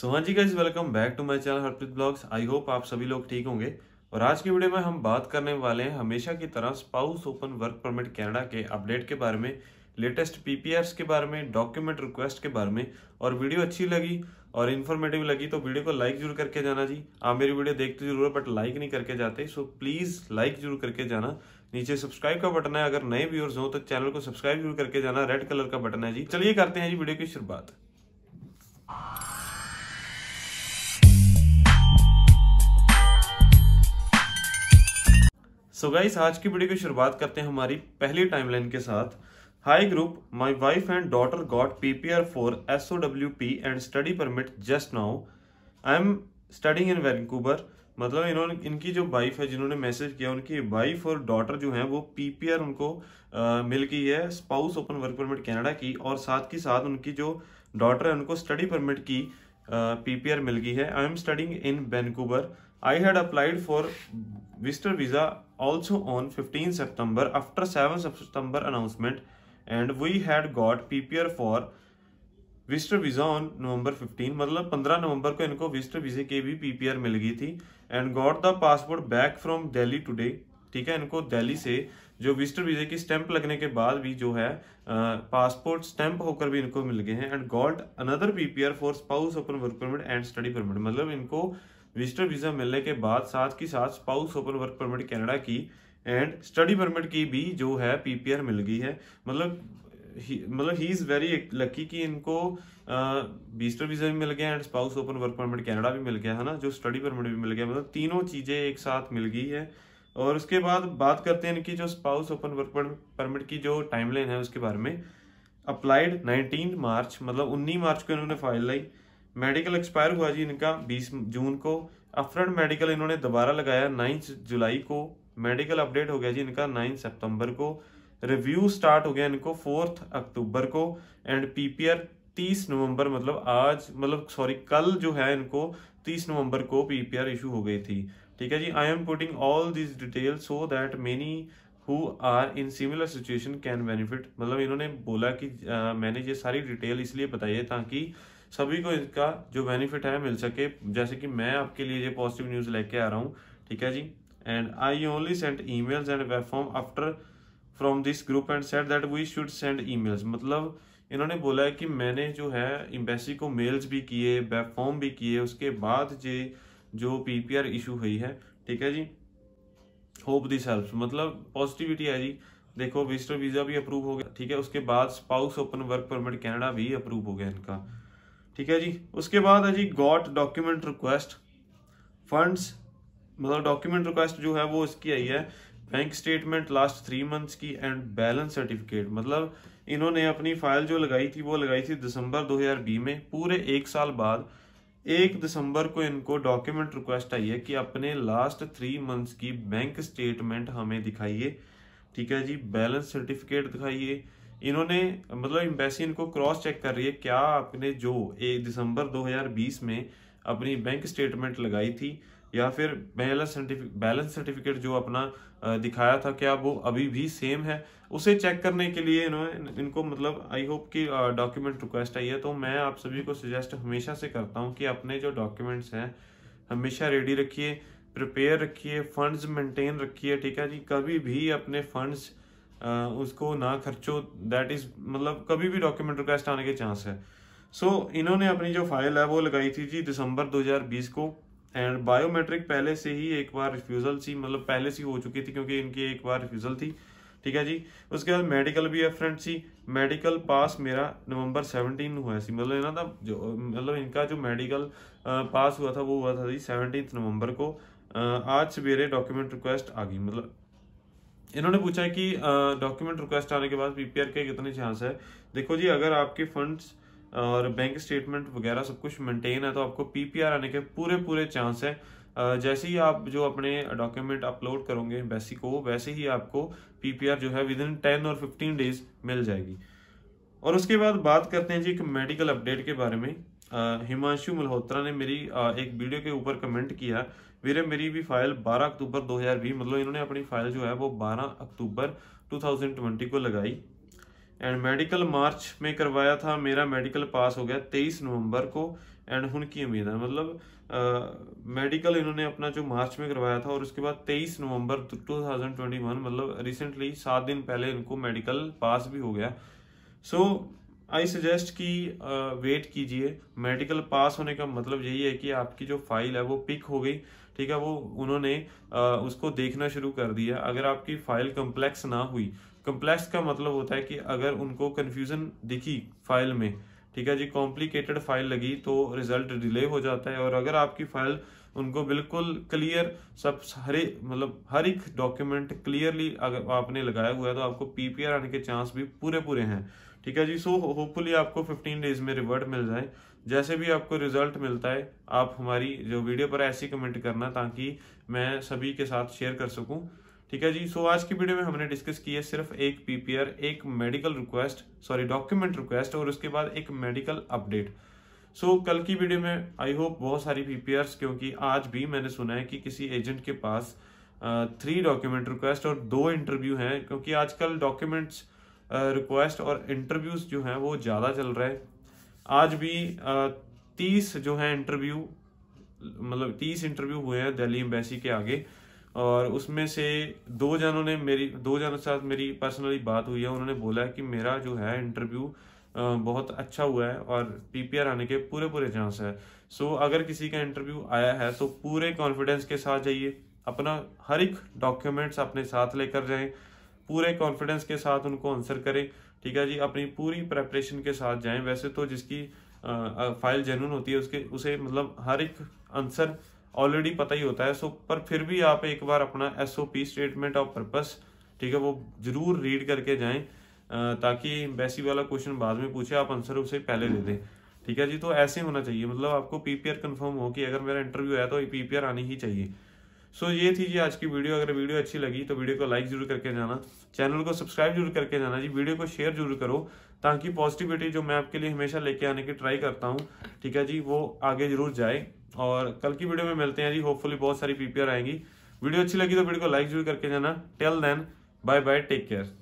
सो हाँ जी guys welcome back to my channel Harpreet blogs I hope आप सभी लोग ठीक होंगे और आज की वीडियो में हम बात करने वाले हैं हमेशा की तरह spouse open work permit Canada के अपडेट के बारे में लेटेस्ट पीपीएफ्स के बारे में डॉक्यूमेंट रिक्वेस्ट के बारे में और वीडियो अच्छी लगी और इन्फॉर्मेटिव लगी तो वीडियो को लाइक जरूर करके जाना जी आप मेरी वीडियो देखते जरूर है बट लाइक नहीं करके जाते सो प्लीज़ लाइक जरूर करके जाना नीचे सब्सक्राइब का बटन है अगर नए व्यूअर्स हो तो चैनल को सब्सक्राइब जरूर करके जाना रेड कलर का बटन है जी चलिए करते हैं जी वीडियो की शुरुआत सो so गाइस आज की वीडियो की शुरुआत करते हैं हमारी पहली टाइमलाइन के साथ hi group my wife and daughter got PPR for SOWP and study permit just now I am studying in Vancouver मतलब इन्होंने इनकी जो वाइफ है जिन्होंने मैसेज किया उनकी वाइफ और डॉटर जो है वो पीपीआर उनको आ, मिल गई है spouse open work permit Canada की और साथ ही साथ उनकी जो डॉटर है उनको स्टडी परमिट की पीपीआर मिल गई है I am studying in Vancouver I had applied for visitor visa also on 15 September after 7 September announcement and we had got PPR for visitor visa on November 15 मतलब 15 नवंबर को इनको visitor वीज़े के भी PPR मिल गई थी and got the passport back from Delhi today ठीक है इनको दिल्ली से जो विस्टर वीज़े की स्टैंप लगने के बाद भी जो है पासपोर्ट स्टैंप होकर भी इनको मिल गए हैं and got another PPR for spouse open work permit and study permit मतलब इनको विजिटर वीज़ा मिलने के बाद साथ ही साथ spouse open work permit Canada की एंड स्टडी परमिट की भी जो है पीपीआर मिल गई है मतलब ही, मतलब ही इज़ वेरी लकी कि इनको बीस्टर वीज़ा भी मिल गया and spouse open work permit Canada भी मिल गया है ना जो स्टडी परमिट भी मिल गया मतलब तीनों चीज़ें एक साथ मिल गई है और उसके बाद बात करते हैं इनकी जो स्पाउस ओपन वर्क परमिट की जो टाइमलाइन है उसके बारे में अप्लाइड 19 मार्च मतलब 19 मार्च को इन्होंने फाइल लाई मेडिकल एक्सपायर हुआ जी इनका 20 जून को अपफ्रंट मेडिकल इन्होंने दोबारा लगाया 9 जुलाई को मेडिकल अपडेट हो गया जी इनका 9 सितंबर को रिव्यू स्टार्ट हो गया इनको फोर्थ अक्टूबर को एंड पीपीआर 30 नवंबर मतलब आज मतलब सॉरी कल जो है इनको 30 नवंबर को पीपीआर इशू हो गई थी ठीक है जी I am putting all this detail so that many who are in similar situation can benefit मतलब इन्होंने बोला कि आ, मैंने ये सारी डिटेल इसलिए बताई है ताकि सभी को इसका जो बेनिफिट है मिल सके जैसे कि मैं आपके लिए ये पॉजिटिव न्यूज़ लेके आ रहा हूँ ठीक है जी and I only sent emails and web form after from this group and set that we should send emails मतलब इन्होंने बोला है कि मैंने जो है एम्बेसी को मेल्स भी किए वेब फॉर्म भी किए उसके बाद ये जो आर इशू हुई है ठीक है जी होप दिस हेल्प मतलब पॉजिटिविटी है जी देखो विजिटर वीज़ा भी अप्रूव हो गया ठीक है उसके बाद spouse open work permit Canada भी अप्रूव हो गया इनका ठीक है जी उसके बाद है जी गॉट डॉक्यूमेंट रिक्वेस्ट फंड्स मतलब डॉक्यूमेंट रिक्वेस्ट जो है वो इसकी आई है bank statement last three months की एंड बैलेंस सर्टिफिकेट मतलब इन्होंने अपनी फाइल जो लगाई थी वो लगाई थी दिसंबर 2020 में पूरे एक साल बाद एक दिसंबर को इनको डॉक्यूमेंट रिक्वेस्ट आई है कि अपने लास्ट थ्री मंथ्स की बैंक स्टेटमेंट हमें दिखाइए ठीक है जी बैलेंस सर्टिफिकेट दिखाइए इन्होंने मतलब एम्बेसी इनको क्रॉस चेक कर रही है क्या आपने जो एक दिसंबर 2020 में अपनी बैंक स्टेटमेंट लगाई थी या फिर बैलेंस सर्टिफिक बैलेंस सर्टिफिकेट जो अपना दिखाया था क्या वो अभी भी सेम है उसे चेक करने के लिए इन्होंने इनको मतलब आई होप कि डॉक्यूमेंट रिक्वेस्ट आई है तो मैं आप सभी को सजेस्ट हमेशा से करता हूँ कि अपने जो डॉक्यूमेंट्स हैं हमेशा रेडी रखिए प्रिपेयर रखिए फंड्स मेंटेन रखिए ठीक है जी कभी भी अपने फंड्स उसको ना खर्चो दैट इज मतलब कभी भी डॉक्यूमेंट रिक्वेस्ट आने के चांस है सो so, इन्होंने अपनी जो फाइल है वो लगाई थी जी दिसंबर 2020 को एंड बायोमेट्रिक पहले से ही एक बार रिफ्यूज़ल सी मतलब पहले से हो चुकी थी क्योंकि इनकी एक बार रिफ्यूज़ल थी ठीक है जी उसके बाद मेडिकल भी एफरेंट सी मेडिकल पास मेरा नवंबर सेवनटीन हुआ सी मतलब इन्होंने जो मतलब इनका जो मेडिकल पास हुआ था वो हुआ था जी सेवनटीन नवंबर को आज सवेरे डॉक्यूमेंट रिक्वेस्ट आ गई मतलब इन्होंने पूछा है कि डॉक्यूमेंट रिक्वेस्ट आने के बाद पीपीआर के कितने चांस है देखो जी अगर आपके फंड्स और बैंक स्टेटमेंट वगैरह सब कुछ मेंटेन है तो आपको पीपीआर आने के पूरे पूरे चांस है जैसे ही आप जो अपने डॉक्यूमेंट अपलोड करोगे बेसिक को वैसे ही आपको पीपीआर जो है विद इन टेन और फिफ्टीन डेज मिल जाएगी और उसके बाद बात करते हैं जी एक मेडिकल अपडेट के बारे में हिमांशु मल्होत्रा ने मेरी एक वीडियो के ऊपर कमेंट किया वीरे मेरी भी फाइल 12 अक्टूबर 2020 मतलब इन्होंने अपनी फाइल जो है वो 12 अक्टूबर 2020 को लगाई एंड मेडिकल मार्च में करवाया था मेरा मेडिकल पास हो गया 23 नवंबर को एंड की उम्मीद है मतलब मेडिकल मेडिकल इन्होंने अपना जो मार्च में करवाया था और उसके बाद 23 नवंबर 2021 मतलब रिसेंटली सात दिन पहले इनको मेडिकल पास भी हो गया सो आई सजेस्ट कि वेट कीजिए मेडिकल पास होने का मतलब यही है कि आपकी जो फाइल है वो पिक हो गई ठीक है वो उन्होंने उसको देखना शुरू कर दिया अगर आपकी फाइल कम्प्लेक्स ना हुई कम्प्लेक्स का मतलब होता है कि अगर उनको कन्फ्यूजन दिखी फाइल में ठीक है जी कॉम्प्लिकेटेड फाइल लगी तो रिजल्ट डिले हो जाता है और अगर आपकी फाइल उनको बिल्कुल क्लियर सब हरे मतलब हर एक डॉक्यूमेंट क्लियरली अगर आपने लगाया हुआ है तो आपको पीपीआर आने के चांस भी पूरे पूरे हैं ठीक है जी सो होपफुली आपको 15 डेज में रिवर्ट मिल जाए जैसे भी आपको रिजल्ट मिलता है आप हमारी जो वीडियो पर ऐसी कमेंट करना ताकि मैं सभी के साथ शेयर कर सकूं ठीक है जी सो आज की वीडियो में हमने डिस्कस की है सिर्फ एक पीपीआर एक medical request sorry document request और उसके बाद एक मेडिकल अपडेट सो so, कल की वीडियो में आई होप बहुत सारी पीपीआरस क्योंकि आज भी मैंने सुना है कि किसी एजेंट के पास थ्री डॉक्यूमेंट रिक्वेस्ट और दो इंटरव्यू हैं क्योंकि आजकल डॉक्यूमेंट्स रिक्वेस्ट और इंटरव्यूज जो हैं वो ज़्यादा चल रहा है आज भी तीस जो है इंटरव्यू मतलब तीस इंटरव्यू हुए हैं दिल्ली एम्बेसी के आगे और उसमें से दो जनों ने मेरी दो जनों के साथ मेरी पर्सनली बात हुई है उन्होंने बोला है कि मेरा जो है इंटरव्यू बहुत अच्छा हुआ है और पीपीआर आने के पूरे पूरे चांस है सो so, अगर किसी का इंटरव्यू आया है तो पूरे कॉन्फिडेंस के साथ जाइए अपना हर एक डॉक्यूमेंट्स अपने साथ लेकर जाएं पूरे कॉन्फिडेंस के साथ उनको आंसर करें ठीक है जी अपनी पूरी प्रेपरेशन के साथ जाएं वैसे तो जिसकी फाइल जेनुअन होती है उसके उसे मतलब हर एक आंसर ऑलरेडी पता ही होता है सो पर फिर भी आप एक बार अपना S O P statement of purpose ठीक है वो जरूर रीड करके जाएं ताकि वैसी वाला क्वेश्चन बाद में पूछे आप आंसर उसे पहले दे दें ठीक है जी तो ऐसे होना चाहिए मतलब आपको पीपीआर कंफर्म हो कि अगर मेरा इंटरव्यू है तो पीपीआर आनी ही चाहिए सो so, ये थी जी आज की वीडियो अगर वीडियो अच्छी लगी तो वीडियो को लाइक जरूर करके जाना चैनल को सब्सक्राइब जरूर करके जाना जी वीडियो को शेयर जरूर करो ताकि पॉजिटिविटी जो मैं आपके लिए हमेशा लेके आने की ट्राई करता हूँ ठीक है जी वो आगे जरूर जाए और कल की वीडियो में मिलते हैं जी होपफुली बहुत सारी पीपीआर आएंगी वीडियो अच्छी लगी तो वीडियो को लाइक जरूर करके जाना till then bye bye take care